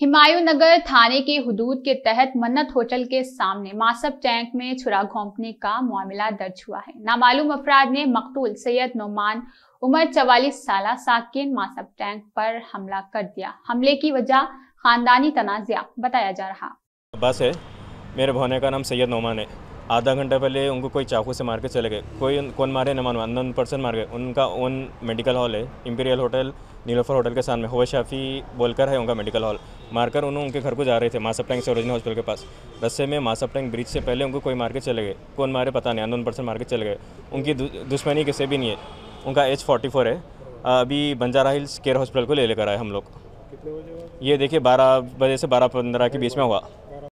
हिमायू नगर थाने के हदूद के तहत मन्नत होटल के सामने मासब टैंक में छुरा घोंपने का मामला दर्ज हुआ है नामालूम अफराद ने मकतूल सैयद नोमान उमर चवालीस साल साकिन मासब टैंक पर हमला कर दिया हमले की वजह खानदानी तनाज़ा बताया जा रहा बस है मेरे भोने का नाम सैयद नोमान है आधा घंटा पहले उनको कोई चाकू से मार के चले गए कोई कौन मारे ना मानो अननोन पर्सन मार गए उनका ओन मेडिकल हॉल है इम्पीरियल होटल नीलोफर होटल के सामने हो शाफ़ी बोलकर है उनका मेडिकल हॉल मारकर उन्होंने उनके घर को जा रहे थे मासा से ओरिजिनल हॉस्पिटल के पास रस्से में मासा ब्रिज से पहले उनको कोई मार के चले गए कौन मारे पता नहीं अननोन पर्सन मार के चले गए उनकी दुश्मनी किसी भी नहीं है उनका एज फोर्टी फोर है अभी बंजारा हिल्स केयर हॉस्पिटल को ले लेकर आए हम लोग ये देखिए बारह बजे से बारह पंद्रह के बीच में हुआ